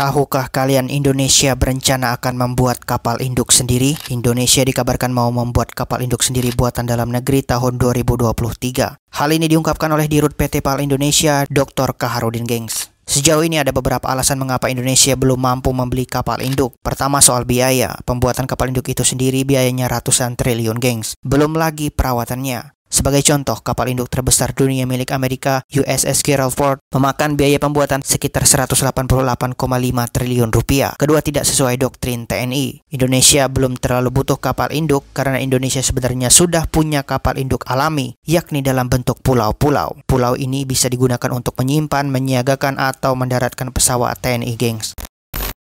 Tahukah kalian Indonesia berencana akan membuat kapal induk sendiri? Indonesia dikabarkan mau membuat kapal induk sendiri buatan dalam negeri tahun 2023. Hal ini diungkapkan oleh Dirut PT PAL Indonesia, Dr. Kaharudin Gengs. Sejauh ini ada beberapa alasan mengapa Indonesia belum mampu membeli kapal induk. Pertama soal biaya, pembuatan kapal induk itu sendiri biayanya ratusan triliun gengs. Belum lagi perawatannya. Sebagai contoh, kapal induk terbesar dunia milik Amerika, USS Gerald Ford, memakan biaya pembuatan sekitar 188,5 triliun rupiah. Kedua tidak sesuai doktrin TNI. Indonesia belum terlalu butuh kapal induk karena Indonesia sebenarnya sudah punya kapal induk alami, yakni dalam bentuk pulau-pulau. Pulau ini bisa digunakan untuk menyimpan, menyiagakan, atau mendaratkan pesawat TNI Gengs.